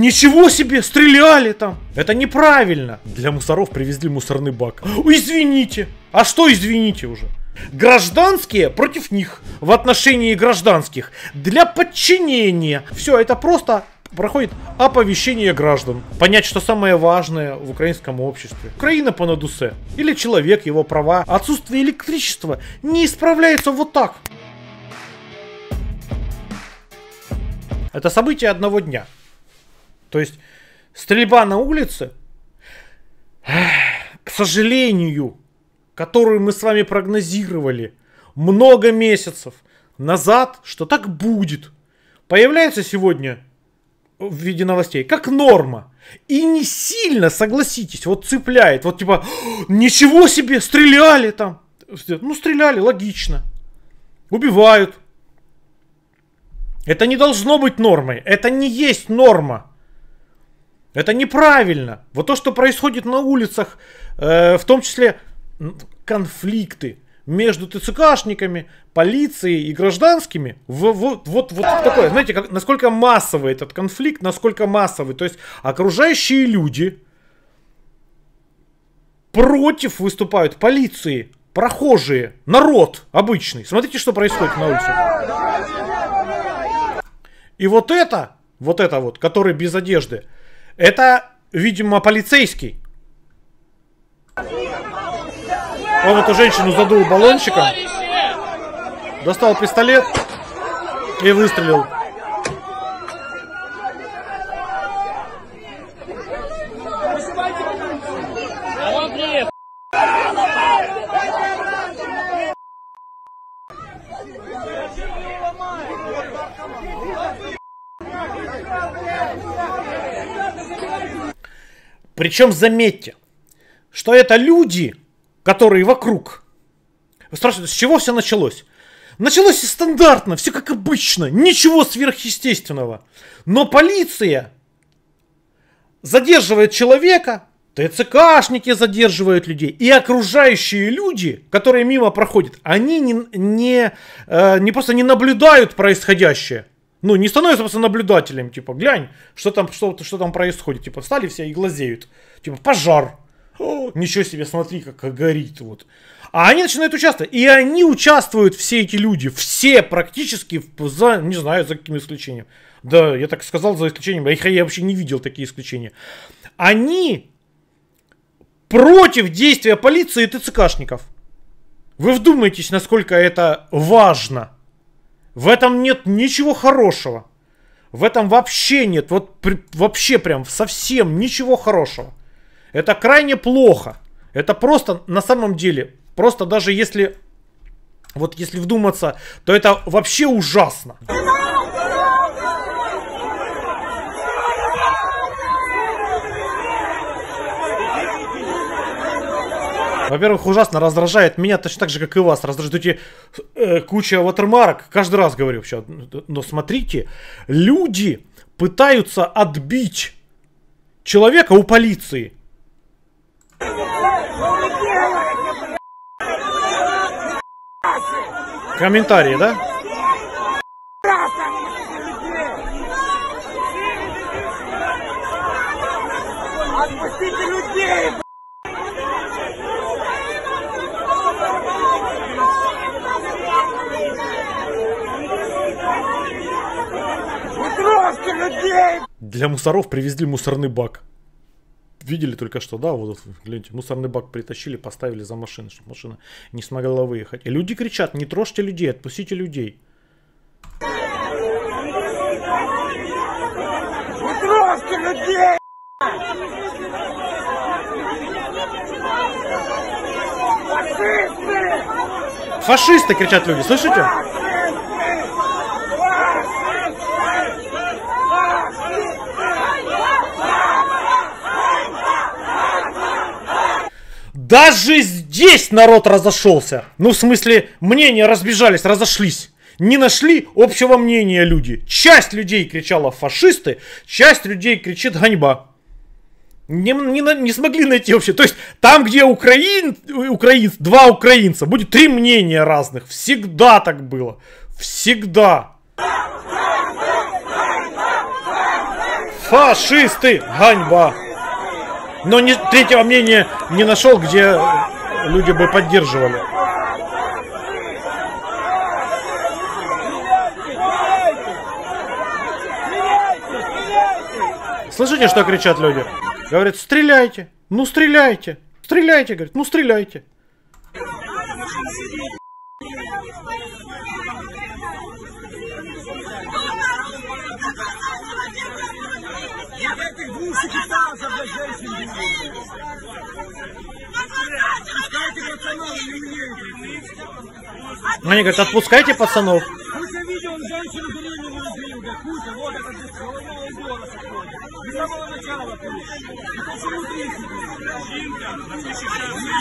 Ничего себе, стреляли там. Это неправильно. Для мусоров привезли мусорный бак. Извините. А что извините уже? Гражданские против них в отношении гражданских для подчинения. Все, это просто проходит оповещение граждан. Понять, что самое важное в украинском обществе. Украина по надусе. Или человек, его права. Отсутствие электричества не исправляется вот так. Это событие одного дня. То есть стрельба на улице, к сожалению, которую мы с вами прогнозировали много месяцев назад, что так будет, появляется сегодня в виде новостей, как норма. И не сильно, согласитесь, вот цепляет. Вот типа, ничего себе, стреляли там. Ну, стреляли, логично. Убивают. Это не должно быть нормой. Это не есть норма. Это неправильно. Вот то, что происходит на улицах, э, в том числе конфликты между ТЦКшниками, полицией и гражданскими, в, вот, вот, вот такое, знаете, как, насколько массовый этот конфликт, насколько массовый. То есть окружающие люди против выступают полиции, прохожие, народ обычный. Смотрите, что происходит на улице. И вот это, вот это вот, который без одежды, это, видимо, полицейский. Он эту женщину задул баллончиком. Достал пистолет и выстрелил. Причем заметьте, что это люди, которые вокруг. Вы спрашиваете, с чего все началось? Началось стандартно, все как обычно, ничего сверхъестественного. Но полиция задерживает человека, ТЦКшники задерживают людей. И окружающие люди, которые мимо проходят, они не, не, э, не просто не наблюдают происходящее ну, не становятся просто наблюдателем, типа, глянь, что там, что, что там происходит, типа, встали все и глазеют, типа, пожар, ничего себе, смотри, как, как горит, вот. А они начинают участвовать, и они участвуют, все эти люди, все практически, за, не знаю, за каким исключением, да, я так сказал, за исключением, я, я вообще не видел такие исключения, они против действия полиции и ТЦКшников. Вы вдумайтесь, насколько это важно – в этом нет ничего хорошего. В этом вообще нет, вот при, вообще прям совсем ничего хорошего. Это крайне плохо. Это просто на самом деле, просто даже если, вот если вдуматься, то это вообще ужасно. во-первых, ужасно раздражает меня, точно так же, как и вас. Раздражают эти э, куча ватермарок. Каждый раз говорю, вообще, но смотрите, люди пытаются отбить человека у полиции. Комментарии, да? для мусоров привезли мусорный бак. Видели только что, да, вот гляньте, мусорный бак притащили, поставили за машину, чтобы машина не смогла выехать. И люди кричат, не трожьте людей, отпустите людей. Не трожьте людей! Фашисты! Фашисты кричат люди, слышите? Даже здесь народ разошелся. Ну, в смысле, мнения разбежались, разошлись. Не нашли общего мнения люди. Часть людей кричала фашисты, часть людей кричит ганьба. Не, не, не смогли найти вообще. То есть там, где украин, украин, два украинца, будет три мнения разных. Всегда так было. Всегда. Фашисты! Ганьба! Но ни, третьего мнения не нашел, где люди бы поддерживали. Слышите, что кричат люди? Говорят, стреляйте, ну стреляйте, стреляйте, говорит, ну стреляйте. двух китайцев для женщин. Пускайте пацанов, не умеете. Они говорят, отпускайте пацанов. Кузя видел женщину беременную избил, да Кузя, вот это здесь головного убора сходит. С самого начала Кузя. И почему кричит? Чинка, да ты сейчас меня.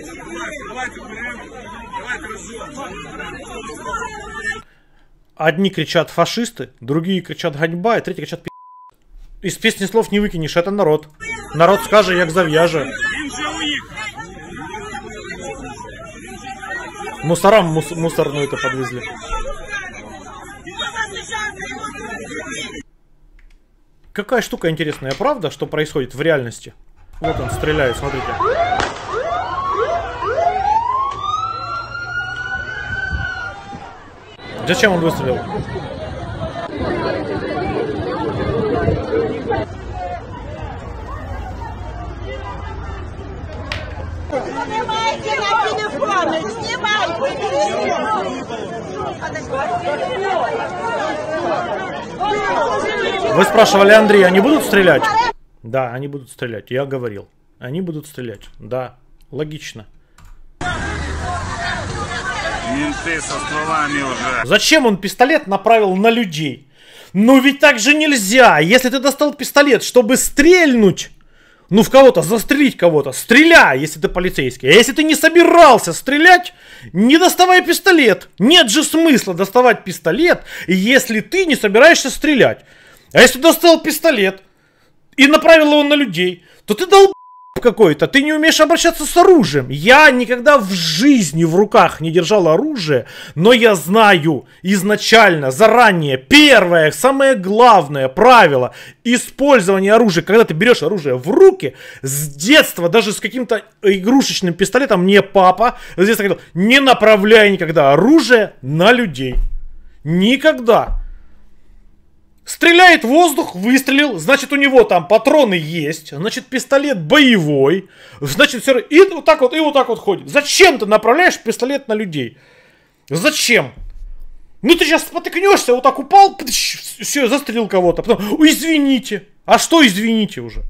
Давайте, давайте, Одни кричат фашисты, другие кричат ганьба, и третьи кричат пи***. Из песни слов не выкинешь, это народ. Народ скажет, як зав'яже. Мусорам мус мусорную это подвезли. Какая штука интересная, правда, что происходит в реальности? Вот он стреляет, смотрите. Зачем он выстрелил? Снимайте на телефоны, снимайте! Вы спрашивали, Андрей, они будут стрелять? Да, они будут стрелять, я говорил. Они будут стрелять, да, логично. Менты со стволами уже. Зачем он пистолет направил на людей? Ну ведь так же нельзя. Если ты достал пистолет, чтобы стрельнуть, ну в кого-то, застрелить кого-то, стреляй, если ты полицейский. А если ты не собирался стрелять, не доставай пистолет. Нет же смысла доставать пистолет, если ты не собираешься стрелять. А если достал пистолет и направил его на людей, то ты дал какой-то. Ты не умеешь обращаться с оружием. Я никогда в жизни в руках не держал оружие, но я знаю изначально, заранее, первое, самое главное правило использования оружия, когда ты берешь оружие в руки, с детства, даже с каким-то игрушечным пистолетом, мне папа с детства говорил, не направляй никогда оружие на людей. Никогда. Стреляет в воздух, выстрелил, значит у него там патроны есть, значит пистолет боевой, значит все и вот так вот, и вот так вот ходит. Зачем ты направляешь пистолет на людей? Зачем? Ну ты сейчас спотыкнешься, вот так упал, все, застрелил кого-то. Потом, извините. А что извините уже?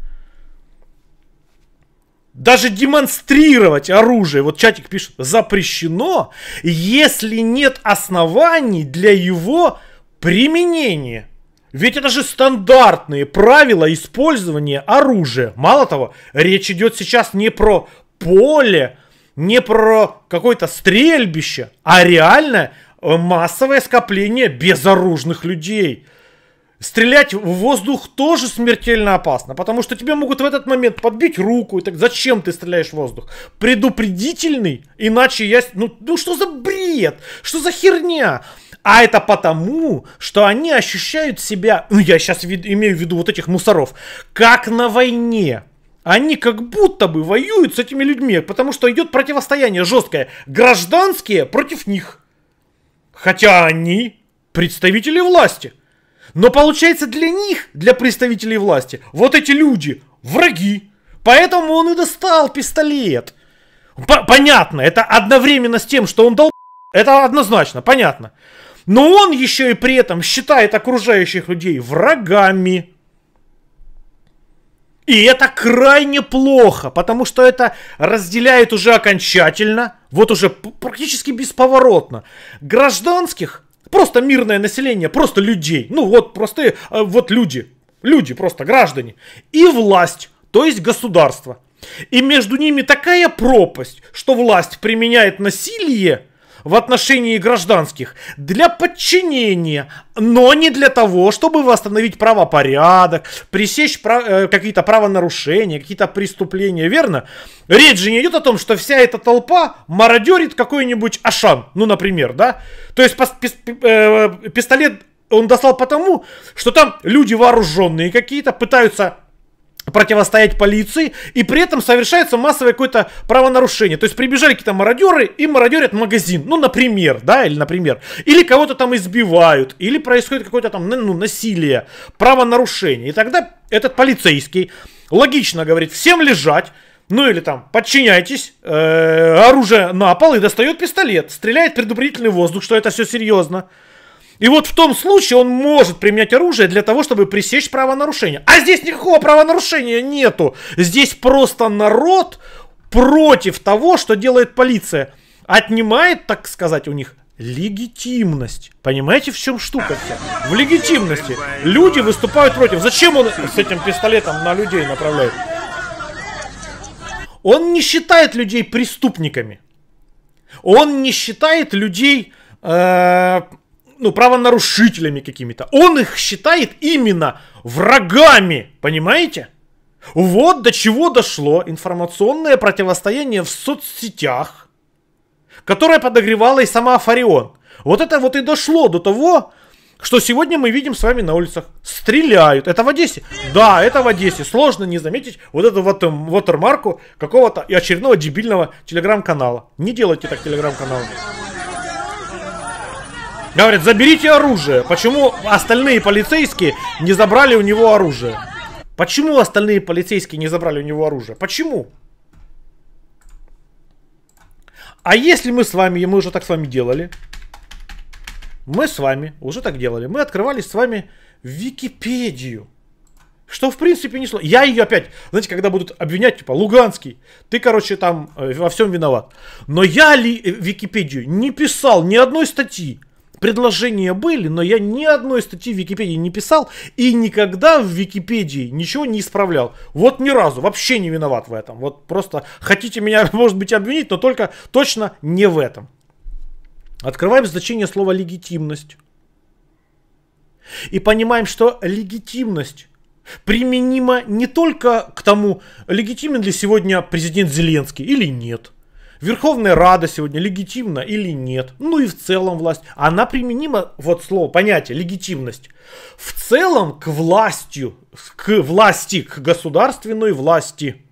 Даже демонстрировать оружие, вот чатик пишет, запрещено, если нет оснований для его применения. Ведь это же стандартные правила использования оружия. Мало того, речь идет сейчас не про поле, не про какое-то стрельбище, а реально э, массовое скопление безоружных людей. Стрелять в воздух тоже смертельно опасно, потому что тебе могут в этот момент подбить руку. И так зачем ты стреляешь в воздух? Предупредительный, иначе я... Ну, ну что за бред? Что за херня? А это потому, что они ощущают себя, ну я сейчас вид, имею в виду вот этих мусоров, как на войне. Они как будто бы воюют с этими людьми, потому что идет противостояние жесткое. Гражданские против них. Хотя они представители власти. Но получается для них, для представителей власти, вот эти люди враги. Поэтому он и достал пистолет. П понятно, это одновременно с тем, что он дал... Это однозначно, понятно. Но он еще и при этом считает окружающих людей врагами. И это крайне плохо, потому что это разделяет уже окончательно, вот уже практически бесповоротно, гражданских, просто мирное население, просто людей, ну вот простые, э, вот люди, люди просто, граждане, и власть, то есть государство. И между ними такая пропасть, что власть применяет насилие, в отношении гражданских для подчинения, но не для того, чтобы восстановить правопорядок, пресечь прав... Э, какие-то правонарушения, какие-то преступления, верно? Речь же не идет о том, что вся эта толпа мародерит какой-нибудь Ашан, ну, например, да? То есть э, пистолет он достал потому, что там люди вооруженные какие-то пытаются противостоять полиции, и при этом совершается массовое какое-то правонарушение. То есть прибежали какие-то мародеры и мародерят магазин, ну, например, да, или например. Или кого-то там избивают, или происходит какое-то там, ну, насилие, правонарушение. И тогда этот полицейский логично говорит, всем лежать, ну или там, подчиняйтесь, э, оружие на пол и достает пистолет, стреляет предупредительный воздух, что это все серьезно. И вот в том случае он может применять оружие для того, чтобы пресечь правонарушение. А здесь никакого правонарушения нету. Здесь просто народ против того, что делает полиция. Отнимает, так сказать, у них легитимность. Понимаете, в чем штука вся? В легитимности. Люди выступают против. Зачем он с этим пистолетом на людей направляет? Он не считает людей преступниками. Он не считает людей э, ну, правонарушителями какими-то. Он их считает именно врагами, понимаете? Вот до чего дошло информационное противостояние в соцсетях, которое подогревало и сама Фарион. Вот это вот и дошло до того, что сегодня мы видим с вами на улицах. Стреляют. Это в Одессе? Да, это в Одессе. Сложно не заметить вот эту вот эм, ватермарку какого-то и очередного дебильного телеграм-канала. Не делайте так телеграм-канал. Говорит, заберите оружие. Почему остальные полицейские не забрали у него оружие? Почему остальные полицейские не забрали у него оружие? Почему? А если мы с вами, и мы уже так с вами делали, мы с вами уже так делали, мы открывали с вами Википедию. Что, в принципе, не сложно. Я ее опять, знаете, когда будут обвинять, типа, Луганский, ты, короче, там э, во всем виноват. Но я ли э, Википедию не писал ни одной статьи. Предложения были, но я ни одной статьи в Википедии не писал и никогда в Википедии ничего не исправлял. Вот ни разу, вообще не виноват в этом. Вот просто хотите меня, может быть, обвинить, но только точно не в этом. Открываем значение слова легитимность. И понимаем, что легитимность применима не только к тому, легитимен ли сегодня президент Зеленский или нет – Верховная Рада сегодня легитимна или нет? Ну и в целом власть. Она применима, вот слово, понятие, легитимность. В целом к властью, к власти, к государственной власти.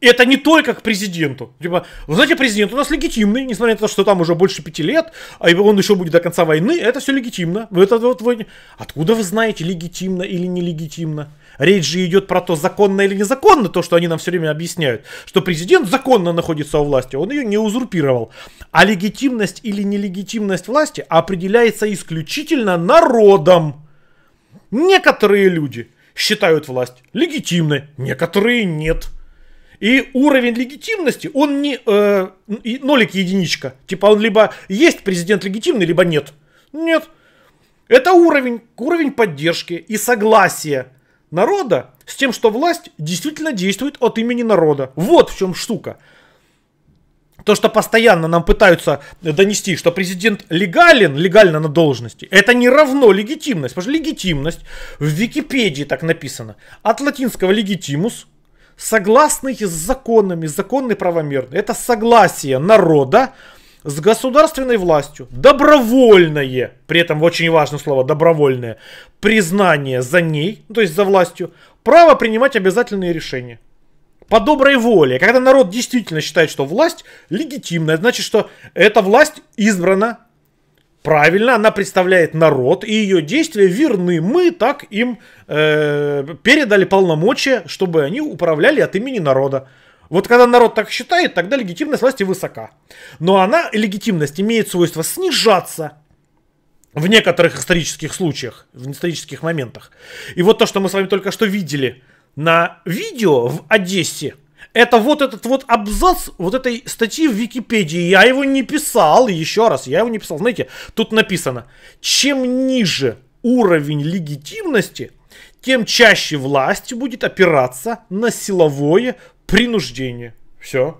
Это не только к президенту. Типа, вы знаете, президент у нас легитимный, несмотря на то, что там уже больше пяти лет, а он еще будет до конца войны, это все легитимно. Это вот вы... Откуда вы знаете, легитимно или нелегитимно? Речь же идет про то, законно или незаконно, то, что они нам все время объясняют, что президент законно находится у власти, он ее не узурпировал. А легитимность или нелегитимность власти определяется исключительно народом. Некоторые люди считают власть легитимной, некоторые нет. И уровень легитимности, он не э, нолик единичка. Типа он либо есть президент легитимный, либо нет. Нет. Это уровень, уровень поддержки и согласия народа с тем, что власть действительно действует от имени народа. Вот в чем штука. То, что постоянно нам пытаются донести, что президент легален, легально на должности, это не равно легитимность. Потому что легитимность, в Википедии так написано, от латинского легитимус, согласный с законами, законный правомерный. Это согласие народа с государственной властью добровольное, при этом очень важно слово добровольное, признание за ней, ну, то есть за властью, право принимать обязательные решения. По доброй воле. Когда народ действительно считает, что власть легитимная, значит, что эта власть избрана правильно, она представляет народ, и ее действия верны. Мы так им э, передали полномочия, чтобы они управляли от имени народа. Вот когда народ так считает, тогда легитимность власти высока. Но она, легитимность, имеет свойство снижаться в некоторых исторических случаях, в исторических моментах. И вот то, что мы с вами только что видели на видео в Одессе, это вот этот вот абзац вот этой статьи в Википедии. Я его не писал, еще раз, я его не писал. Знаете, тут написано, чем ниже уровень легитимности, тем чаще власть будет опираться на силовое принуждение. Все.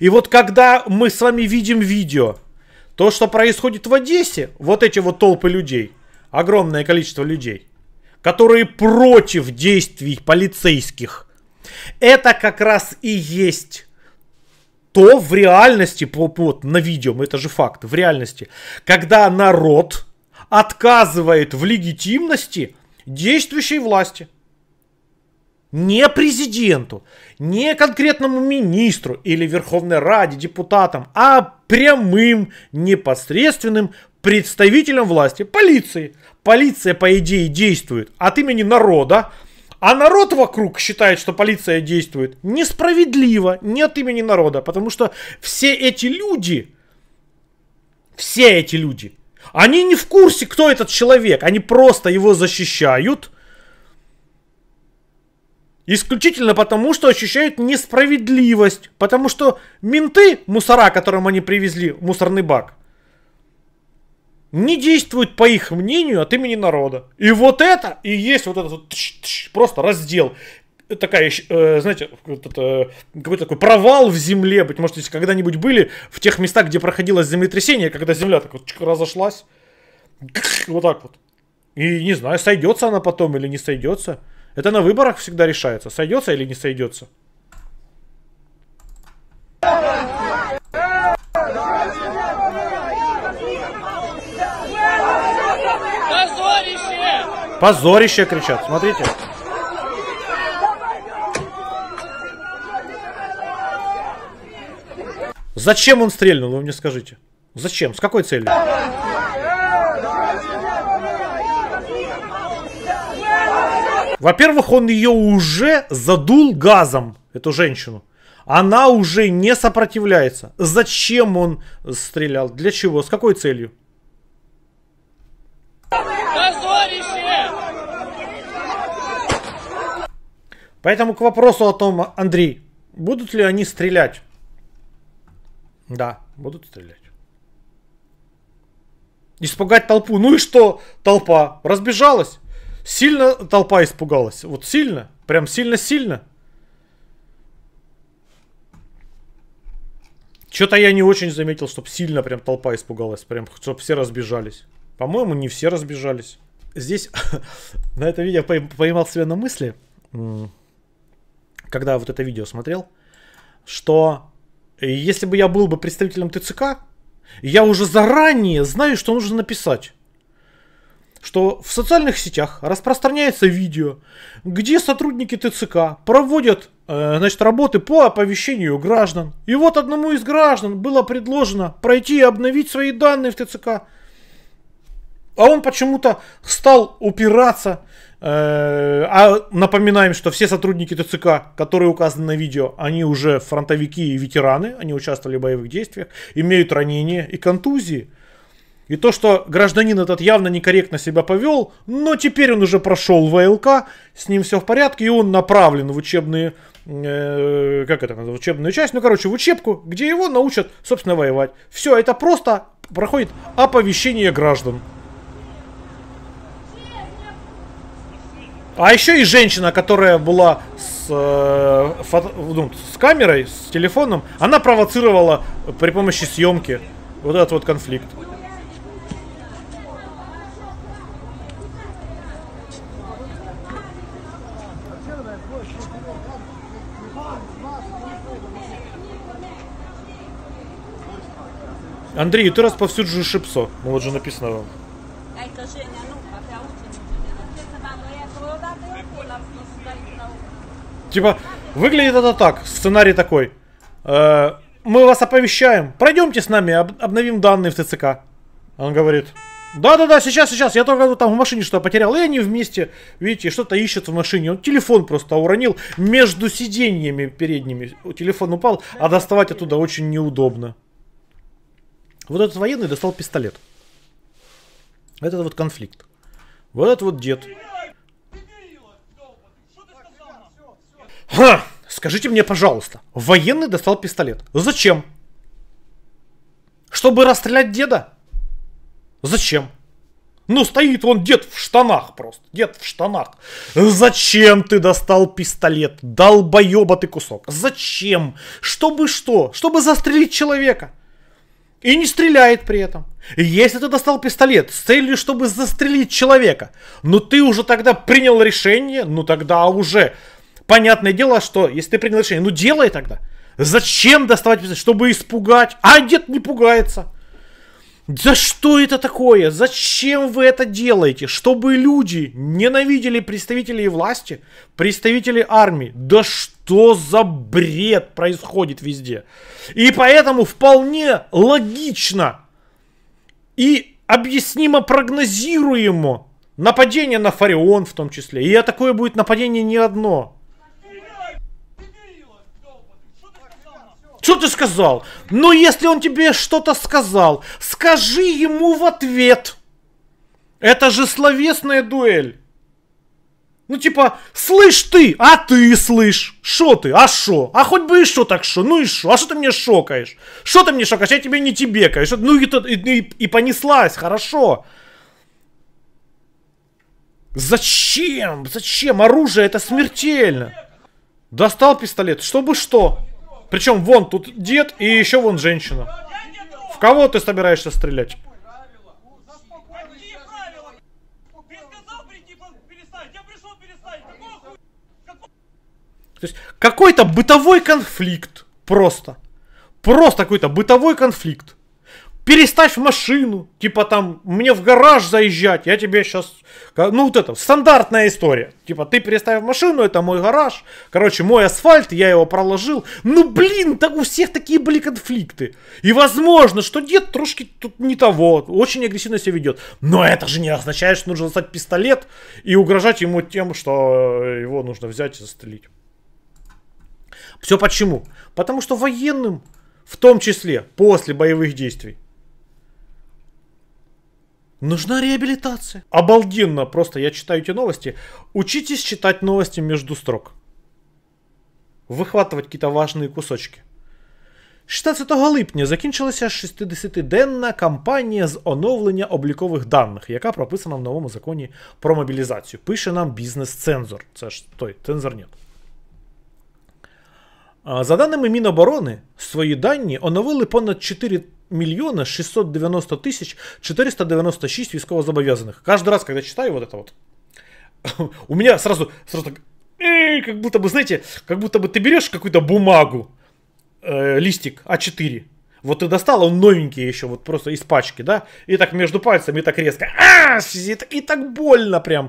И вот когда мы с вами видим видео, то, что происходит в Одессе, вот эти вот толпы людей, огромное количество людей, которые против действий полицейских, это как раз и есть то в реальности, вот на видео, ну, это же факт, в реальности, когда народ отказывает в легитимности действующей власти не президенту, не конкретному министру или Верховной Раде, депутатам, а прямым, непосредственным представителям власти, полиции. Полиция, по идее, действует от имени народа, а народ вокруг считает, что полиция действует несправедливо, не от имени народа, потому что все эти люди, все эти люди, они не в курсе, кто этот человек, они просто его защищают – Исключительно потому, что ощущают несправедливость. Потому что менты, мусора, которым они привезли мусорный бак, не действуют, по их мнению, от имени народа. И вот это, и есть вот этот вот тш, тш, просто раздел. Такая, э, знаете, э, какой-то такой провал в земле. Быть может, если когда-нибудь были в тех местах, где проходило землетрясение, когда земля так вот разошлась. Вот так вот. И не знаю, сойдется она потом или не сойдется. Это на выборах всегда решается, сойдется или не сойдется. Позорище! Позорище кричат, смотрите. Зачем он стрельнул, вы мне скажите? Зачем? С какой целью? Во-первых, он ее уже задул газом, эту женщину. Она уже не сопротивляется. Зачем он стрелял? Для чего? С какой целью? Поэтому к вопросу о том, Андрей, будут ли они стрелять? Да, будут стрелять. Испугать толпу. Ну и что? Толпа разбежалась. Сильно толпа испугалась. Вот сильно. Прям сильно-сильно. Что-то я не очень заметил, чтобы сильно прям толпа испугалась. Прям, чтобы все разбежались. По-моему, не все разбежались. Здесь на это видео поймал себя на мысли, когда вот это видео смотрел, что если бы я был бы представителем ТЦК, я уже заранее знаю, что нужно написать что в социальных сетях распространяется видео, где сотрудники ТЦК проводят э, значит, работы по оповещению граждан. И вот одному из граждан было предложено пройти и обновить свои данные в ТЦК. А он почему-то стал упираться. Э, а напоминаем, что все сотрудники ТЦК, которые указаны на видео, они уже фронтовики и ветераны, они участвовали в боевых действиях, имеют ранения и контузии. И то, что гражданин этот явно некорректно себя повел, но теперь он уже прошел ВЛК, с ним все в порядке, и он направлен в учебные, э, как это называется, учебную часть, ну, короче, в учебку, где его научат, собственно, воевать. Все, это просто проходит оповещение граждан. А еще и женщина, которая была с, э, фото, ну, с камерой, с телефоном, она провоцировала при помощи съемки вот этот вот конфликт. Андрію, ти розповсюджуєш шипсо. Ну от же написано вам. Типа, выглядит это так, сценарий такой. Э, мы вас оповещаем, пройдемте с нами, об, обновим данные в ТЦК. Он говорит, да-да-да, сейчас, сейчас, я только там в машине что-то потерял, и они вместе, видите, что-то ищут в машине. Он телефон просто уронил между сиденьями передними, телефон упал, а доставать оттуда очень неудобно. Вот этот военный достал пистолет. Этот вот конфликт. Вот этот вот дед. Ха! Скажите мне, пожалуйста, военный достал пистолет. Зачем? Чтобы расстрелять деда? Зачем? Ну, стоит он дед в штанах просто. Дед в штанах. Зачем ты достал пистолет? Долбоеба ты кусок. Зачем? Чтобы что? Чтобы застрелить человека и не стреляет при этом. Если ты достал пистолет с целью, чтобы застрелить человека, но ну ты уже тогда принял решение, ну тогда уже понятное дело, что если ты принял решение, ну делай тогда. Зачем доставать пистолет? Чтобы испугать. А дед не пугается. За что это такое? Зачем вы это делаете? Чтобы люди ненавидели представителей власти, представителей армии. Да что за бред происходит везде? И поэтому вполне логично и объяснимо прогнозируемо нападение на Фарион в том числе. И такое будет нападение не одно. Что ты сказал? Ну, если он тебе что-то сказал, скажи ему в ответ. Это же словесная дуэль. Ну, типа, слышь ты, а ты слышь. Шо ты, а шо? А хоть бы и шо так шо, ну и шо? А что ты мне шокаешь? Что ты мне шокаешь? Я тебе не тебе каешь. Ну и, и, и, и понеслась, хорошо. Зачем? Зачем? Оружие это смертельно. Достал пистолет, чтобы что? Причем вон тут дед и еще вон женщина. В кого ты собираешься стрелять? То есть какой-то бытовой конфликт просто. Просто какой-то бытовой конфликт переставь машину, типа там, мне в гараж заезжать, я тебе сейчас, ну вот это, стандартная история, типа ты переставь машину, это мой гараж, короче, мой асфальт, я его проложил, ну блин, так у всех такие были конфликты, и возможно, что дед трошки тут не того, очень агрессивно себя ведет, но это же не означает, что нужно достать пистолет и угрожать ему тем, что его нужно взять и застрелить. Все почему? Потому что военным, в том числе после боевых действий, Нужна реабилитация. Обалденно просто, я читаю эти новости. Учитесь читать новости между строк. Выхватывать какие-то важные кусочки. 16 липня закінчилася 60-денна кампанія з оновлення облікових даних, яка прописана в новому законі про мобілізацію. Пише нам бізнес-цензор. Це ж той цензор нет. А за даними Міноборони, свої дані оновили понад 4 миллиона 690 тысяч 496 військовозобов'язаних. Каждый раз, когда читаю вот это вот, у меня сразу, сразу так, э, как будто бы, знаете, как будто бы ты берешь какую-то бумагу, э, листик А4, вот ты достал, он новенький еще, вот просто из пачки, да, и так между пальцами, и так резко, а, и так больно прям.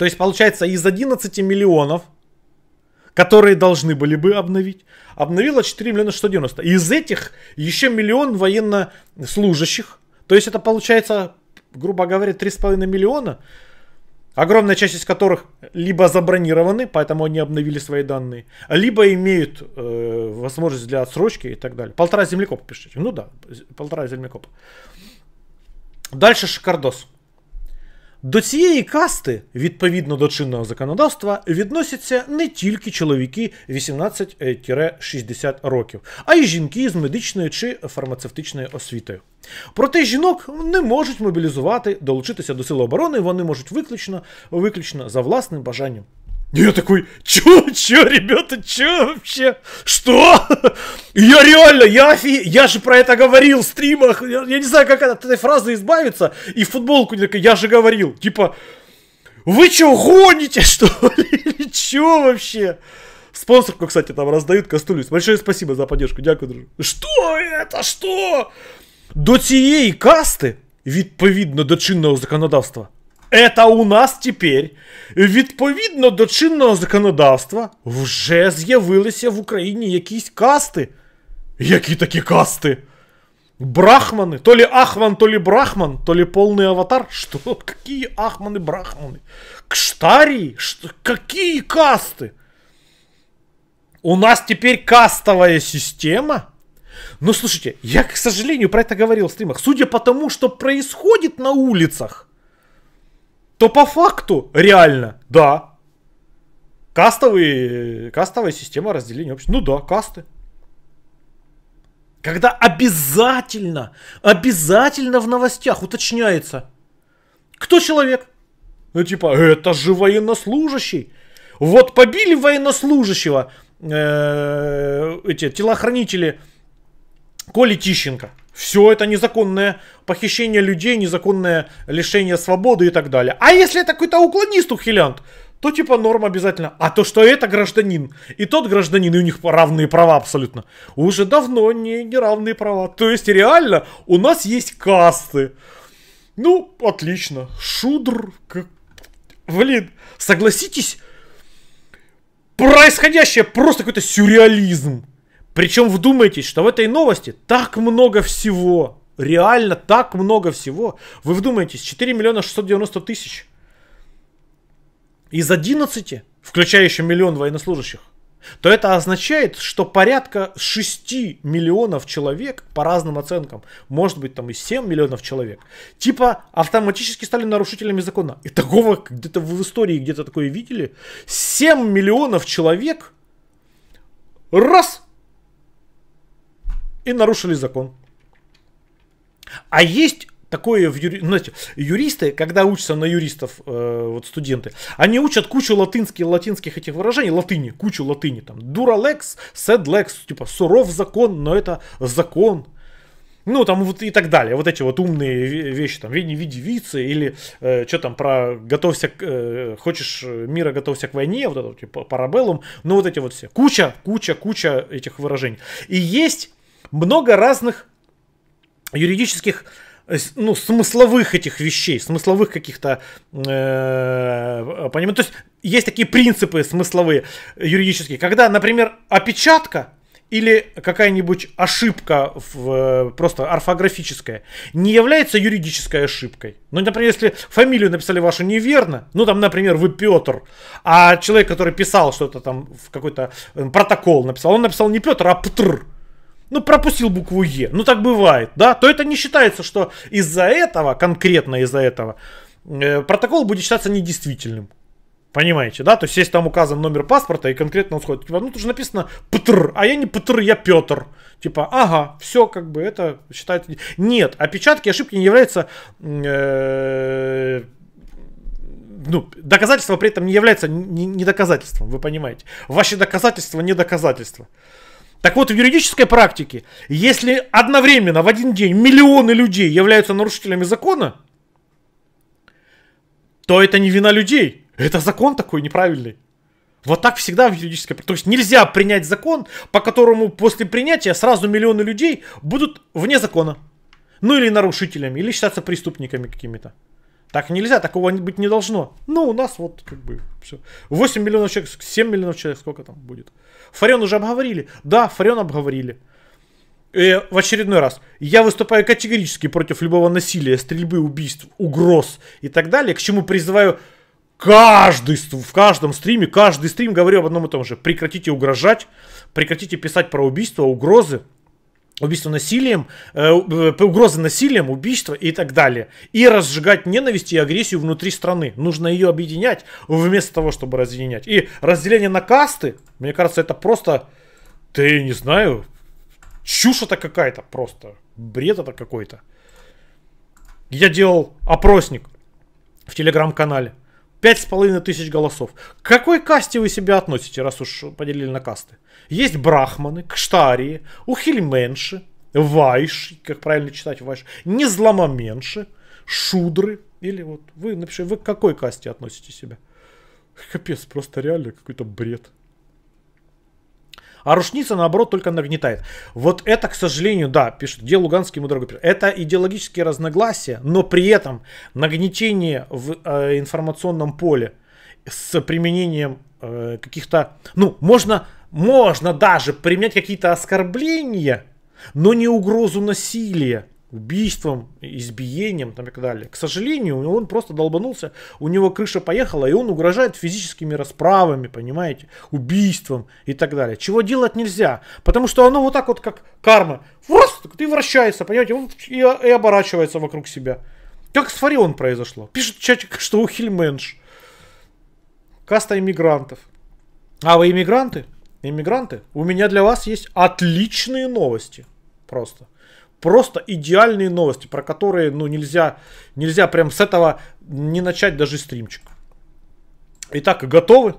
То есть, получается, из 11 миллионов, которые должны были бы обновить, обновило 4 миллиона 190. Из этих еще миллион военнослужащих. То есть, это получается, грубо говоря, 3,5 миллиона, огромная часть из которых либо забронированы, поэтому они обновили свои данные, либо имеют э, возможность для отсрочки и так далее. Полтора землекопа пишите. Ну да, полтора землекопа. Дальше шикардос. До цієї касти, відповідно до чинного законодавства, відносяться не тільки чоловіки 18-60 е, років, а й жінки з медичною чи фармацевтичною освітою. Проте жінок не можуть мобілізувати, долучитися до сил оборони, вони можуть виключно, виключно за власним бажанням. Я такой, чё, чё, ребята, чё вообще? Что? Я реально, я офи... Я же про это говорил в стримах. Я, я не знаю, как от этой фразы избавиться. И в футболку не я же говорил. Типа, вы чё, гоните, что ли? чё вообще? Спонсорку, кстати, там раздают кастулюсь. Большое спасибо за поддержку, дякую, дружу. Что это? Что? До цієї касти, відповідно до чинного законодавства, это у нас тепер, відповідно до чинного законодавства, вже з'явилися в Україні якісь касти. Які такі касти? Брахмани, то ли Ахман, то ли Брахман, то ли полный аватар. Что? Какие Ахманы, Брахманы? Кштарии? Что? Какие касты? У нас теперь кастовая система? Ну, слушайте, я, к сожалению, про это говорил в стримах. Судя по тому, что происходит на улицах, то по факту реально, да. Кастовые, кастовая система разделения общества. Ну да, касты. Когда обязательно, обязательно в новостях уточняется, кто человек. Ну типа, это же военнослужащий. Вот побили военнослужащего э, эти телохранители Коли Тищенко. Все это незаконное похищение людей, незаконное лишение свободы и так далее. А если это какой-то уклонист ухилянт, то типа норм обязательно. А то, что это гражданин, и тот гражданин, и у них равные права абсолютно. Уже давно не, не равные права. То есть реально у нас есть касты. Ну, отлично. Шудр. Как... Блин, согласитесь, происходящее просто какой-то сюрреализм. Причем вдумайтесь, что в этой новости так много всего. Реально так много всего. Вы вдумайтесь, 4 миллиона 690 тысяч. Из 11, включая миллион военнослужащих, то это означает, что порядка 6 миллионов человек, по разным оценкам, может быть там и 7 миллионов человек, типа автоматически стали нарушителями закона. И такого где-то в истории где-то такое видели. 7 миллионов человек раз и нарушили закон. А есть такое в юри... Знаете, юристы, когда учатся на юристов, э, вот студенты, они учат кучу латинских, латинских этих выражений, латыни, кучу латыни, там, дуралекс, седлекс, типа, суров закон, но это закон. Ну, там вот и так далее. Вот эти вот умные вещи, там, не види вице, или э, что там про готовься, к, э, хочешь мира, готовься к войне, вот это, типа, парабеллум, ну, вот эти вот все. Куча, куча, куча этих выражений. И есть много разных юридических э, ну, смысловых этих вещей, смысловых каких-то, э, понимаете, то есть есть такие принципы смысловые, юридические, когда, например, опечатка или какая-нибудь ошибка в, э, просто орфографическая не является юридической ошибкой. Ну, например, если фамилию написали вашу неверно, ну, там, например, вы Петр, а человек, который писал что-то там в какой-то э, протокол написал, он написал не Петр, а Птр ну, пропустил букву Е, ну, так бывает, да, то это не считается, что из-за этого, конкретно из-за этого, э, протокол будет считаться недействительным. Понимаете, да? То есть, если там указан номер паспорта и конкретно он сходит, типа, ну, тут же написано Птр, а я не Птр, я Петр. Типа, ага, все, как бы, это считается... Нет, опечатки ошибки не являются... Э, ну, доказательство при этом не является не, не доказательством, вы понимаете. Ваше доказательство не доказательства. Так вот, в юридической практике, если одновременно в один день миллионы людей являются нарушителями закона, то это не вина людей. Это закон такой неправильный. Вот так всегда в юридической практике. То есть нельзя принять закон, по которому после принятия сразу миллионы людей будут вне закона. Ну или нарушителями, или считаться преступниками какими-то. Так нельзя, такого быть не должно. Ну у нас вот как бы все. 8 миллионов человек, 7 миллионов человек, сколько там будет. Фарен уже обговорили. Да, Фарен обговорили. И э, в очередной раз. Я выступаю категорически против любого насилия, стрельбы, убийств, угроз и так далее, к чему призываю каждый, в каждом стриме, каждый стрим говорю об одном и том же. Прекратите угрожать, прекратите писать про убийства, угрозы убийство насилием, э, э угроза насилием, убийство и так далее. И разжигать ненависть и агрессию внутри страны. Нужно ее объединять вместо того, чтобы разъединять. И разделение на касты, мне кажется, это просто, ты не знаю, чушь это какая-то просто. Бред это какой-то. Я делал опросник в телеграм-канале. Пять с половиной тысяч голосов. К какой касте вы себя относите, раз уж поделили на касты? Есть брахманы, кштарии, ухильменши, вайши, как правильно читать вайши, незломоменши, шудры. Или вот вы напишите, вы к какой касте относите себя? Капец, просто реально какой-то бред. А рушница, наоборот, только нагнетает. Вот это, к сожалению, да, пишут, где Луганский, мой пишет. Это идеологические разногласия, но при этом нагнетение в э, информационном поле с применением э, каких-то... Ну, можно, можно даже применять какие-то оскорбления, но не угрозу насилия убийством, избиением там, и так далее. К сожалению, он просто долбанулся, у него крыша поехала, и он угрожает физическими расправами, понимаете, убийством и так далее. Чего делать нельзя, потому что оно вот так вот, как карма, просто ты вращается, понимаете, и, и оборачивается вокруг себя. Как с Фарион произошло. Пишет чатик, что у Хильменш. Каста иммигрантов. А вы иммигранты? Иммигранты? У меня для вас есть отличные новости. Просто просто идеальные новости, про которые, ну, нельзя, нельзя прям с этого не начать даже стримчик. Итак, готовы?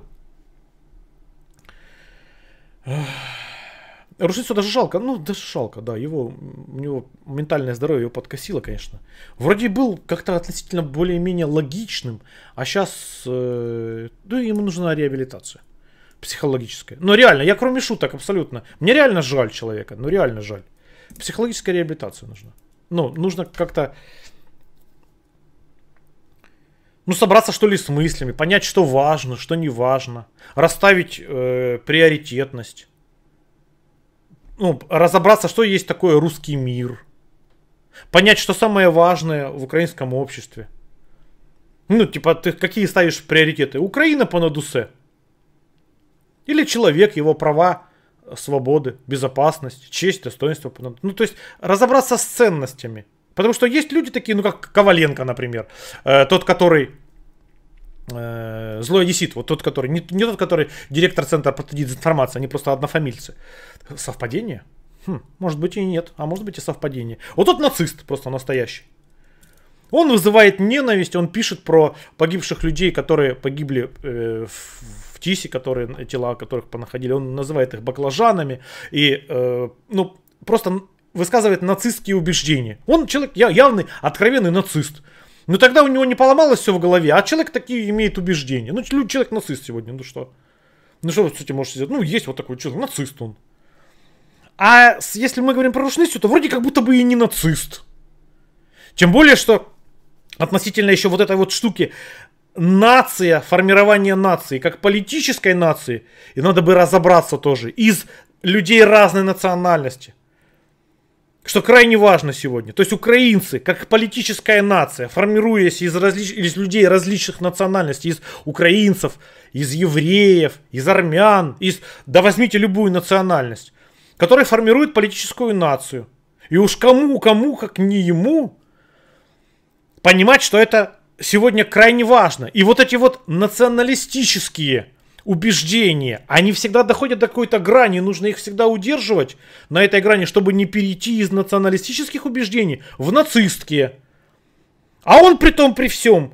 Рушицу даже жалко. Ну, даже жалко, да. Его, у него ментальное здоровье его подкосило, конечно. Вроде был как-то относительно более-менее логичным, а сейчас э, ну, ему нужна реабилитация психологическая. Но реально, я кроме шуток абсолютно. Мне реально жаль человека, ну реально жаль. Психологическая реабилитация нужна. Ну, нужно как-то ну, собраться, что ли, с мыслями, понять, что важно, что не важно, расставить э, приоритетность, ну, разобраться, что есть такое русский мир, понять, что самое важное в украинском обществе. Ну, типа, ты какие ставишь приоритеты? Украина по надусе. Или человек, его права свободы, безопасность, честь, достоинство. Ну, то есть разобраться с ценностями. Потому что есть люди такие, ну, как Коваленко, например. Э, тот, который э, злой одессит, вот тот, который, не, не тот, который директор Центра против дезинформации, они просто однофамильцы. Совпадение? Хм, может быть и нет, а может быть и совпадение. Вот тот нацист просто настоящий. Он вызывает ненависть, он пишет про погибших людей, которые погибли э, в птиси, которые, э, тела которых понаходили, он называет их баклажанами, и, э, ну, просто высказывает нацистские убеждения. Он человек явный, откровенный нацист. Но тогда у него не поломалось все в голове, а человек такие имеет убеждения. Ну, человек нацист сегодня, ну что? Ну что вы с можете сделать? Ну, есть вот такой человек, нацист он. А если мы говорим про Рушницу, то вроде как будто бы и не нацист. Тем более, что относительно еще вот этой вот штуки нация, формирование нации, как политической нации, и надо бы разобраться тоже, из людей разной национальности. Что крайне важно сегодня. То есть украинцы, как политическая нация, формируясь из, различ... из людей различных национальностей, из украинцев, из евреев, из армян, из... да возьмите любую национальность, которая формирует политическую нацию. И уж кому, кому, как не ему, понимать, что это сегодня крайне важно. И вот эти вот националистические убеждения, они всегда доходят до какой-то грани, нужно их всегда удерживать на этой грани, чтобы не перейти из националистических убеждений в нацистские. А он при том, при всем,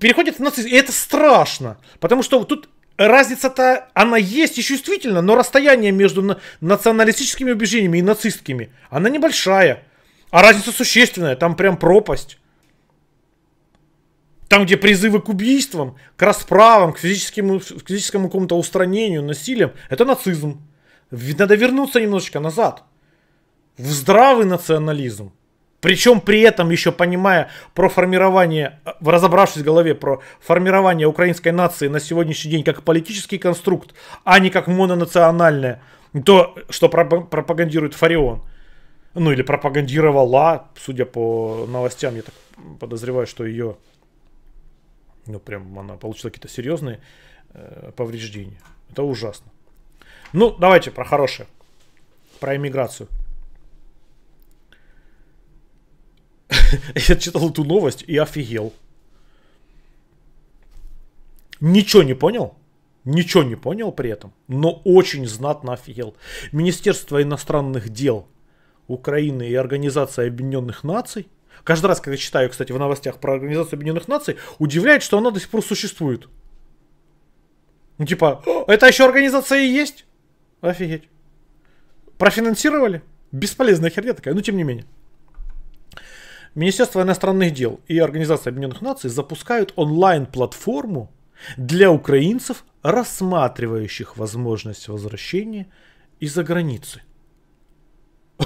переходит в нацист. И это страшно, потому что тут разница-то, она есть и чувствительна, но расстояние между на- националистическими убеждениями и нацистскими, она небольшая. А разница существенная, там прям пропасть. Там, где призывы к убийствам, к расправам, к физическому, к физическому какому-то устранению, насилием, это нацизм. Надо вернуться немножечко назад. В здравый национализм. Причем при этом еще понимая про формирование, э, разобравшись в голове про формирование украинской нации на сегодняшний день как политический конструкт, а не как мононациональное, то, что пропагандирует Фарион. Ну или пропагандировала, судя по новостям, я так подозреваю, что ее ну прям она получила какие-то серьезные э, повреждения. Это ужасно. Ну, давайте про хорошее. Про иммиграцию. Я читал эту новость и офигел. Ничего не понял. Ничего не понял при этом, но очень знатно офигел. Министерство иностранных дел Украины и Организация Объединенных Наций Каждый раз, когда читаю, кстати, в новостях про Организацию Объединенных Наций, удивляет, что она до сих пор существует. Ну, типа, это еще организация и есть? Офигеть. Профинансировали? Бесполезная херня такая, но тем не менее. Министерство иностранных дел и Организация Объединенных Наций запускают онлайн-платформу для украинцев, рассматривающих возможность возвращения из-за границы.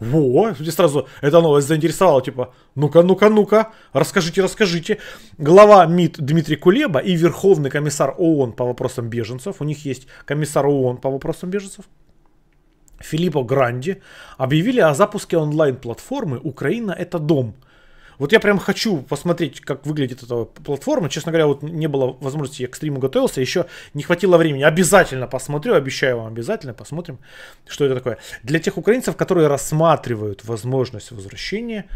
Во, мне сразу эта новость заинтересовала, типа, ну-ка, ну-ка, ну-ка, расскажите, расскажите. Глава МИД Дмитрий Кулеба и Верховный комиссар ООН по вопросам беженцев, у них есть комиссар ООН по вопросам беженцев, Филиппо Гранди, объявили о запуске онлайн-платформы «Украина – это дом», вот я прям хочу посмотреть, как выглядит эта платформа. Честно говоря, вот не было возможности, я к стриму готовился, еще не хватило времени. Обязательно посмотрю, обещаю вам, обязательно посмотрим, что это такое. Для тех украинцев, которые рассматривают возможность возвращения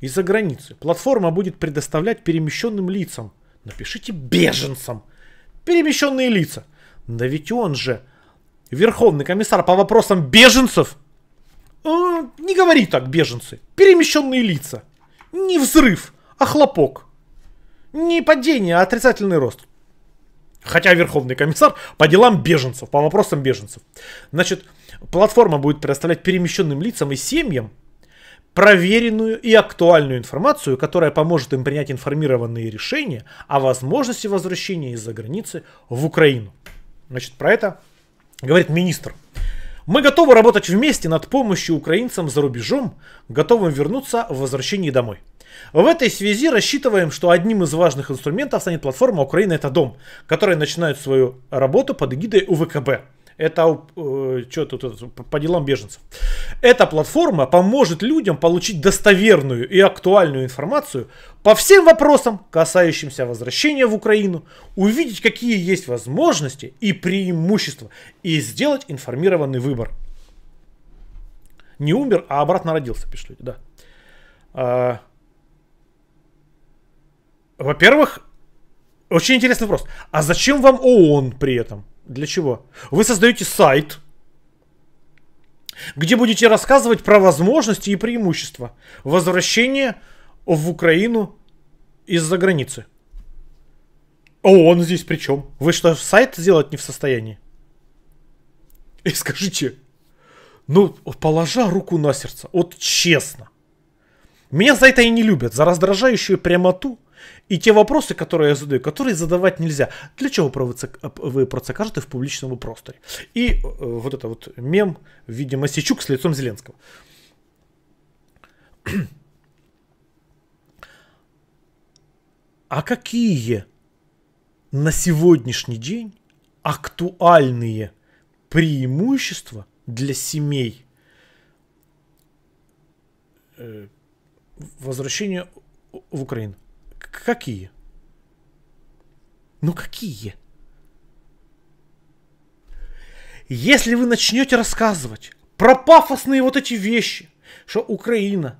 из-за границы. Платформа будет предоставлять перемещенным лицам. Напишите беженцам. Перемещенные лица. Да ведь он же верховный комиссар по вопросам беженцев. Не говори так, беженцы. Перемещенные лица. Не взрыв, а хлопок. Не падение, а отрицательный рост. Хотя Верховный комиссар по делам беженцев, по вопросам беженцев. Значит, платформа будет предоставлять перемещенным лицам и семьям проверенную и актуальную информацию, которая поможет им принять информированные решения о возможности возвращения из-за границы в Украину. Значит, про это говорит министр мы готовы работать вместе над помощью украинцам за рубежом, готовы вернуться в возвращении домой. В этой связи рассчитываем, что одним из важных инструментов станет платформа «Украина – это дом», которая начинает свою работу под эгидой УВКБ. Это, э, что тут, по делам беженцев. Эта платформа поможет людям получить достоверную и актуальную информацию по всем вопросам, касающимся возвращения в Украину, увидеть, какие есть возможности и преимущества, и сделать информированный выбор. Не умер, а обратно родился, пишут люди, да. А, во-первых, очень интересный вопрос. А зачем вам ООН при этом? Для чего? Вы создаете сайт, где будете рассказывать про возможности и преимущества возвращения в Украину из-за границы. О, а он здесь при чем? Вы что, сайт сделать не в состоянии? И скажите, ну, положа руку на сердце, вот честно. Меня за это и не любят, за раздражающую прямоту и те вопросы, которые я задаю, которые задавать нельзя. Для чего вы про это кажете в публичном просторе? И э, вот это вот мем в виде Масичук с лицом Зеленского. А какие на сегодняшний день актуальные преимущества для семей э, возвращения в Украину? Какие? Ну какие? Если вы начнете рассказывать про пафосные вот эти вещи, що Україна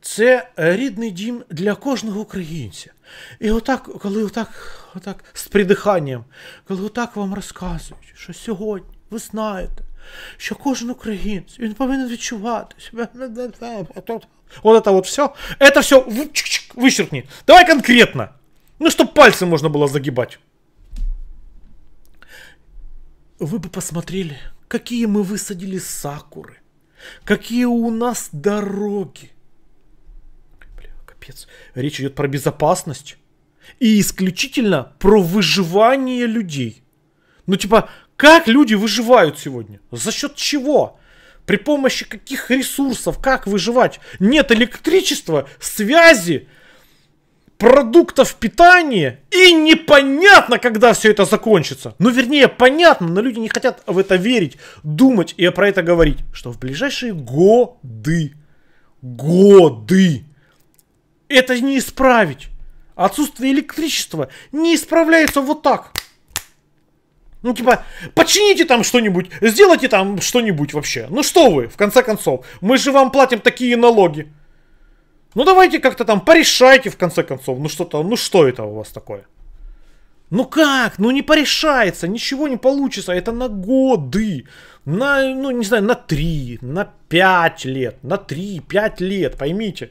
це рідний дім для кожного українця. І отак, коли отак, отак з придиханням, коли отак вам розказують, що сьогодні ви знаєте, що кожен українець він повинен відчувати себе Вот это вот все. Это все вычеркни. Давай конкретно. Ну, чтобы пальцы можно было загибать. Вы бы посмотрели, какие мы высадили сакуры. Какие у нас дороги. Бля, капец. Речь идет про безопасность. И исключительно про выживание людей. Ну, типа, как люди выживают сегодня? За счет чего? При помощи каких ресурсов, как выживать? Нет электричества, связи, продуктов питания и непонятно, когда все это закончится. Ну, вернее, понятно, но люди не хотят в это верить, думать и про это говорить, что в ближайшие годы, годы, это не исправить. Отсутствие электричества не исправляется вот так. Ну, типа, почините там что-нибудь, сделайте там что-нибудь вообще. Ну что вы, в конце концов, мы же вам платим такие налоги. Ну давайте как-то там порешайте в конце концов. Ну что-то, ну что это у вас такое? Ну как? Ну не порешается, ничего не получится. Это на годы. На, ну не знаю, на три, на пять лет. На три, пять лет, поймите.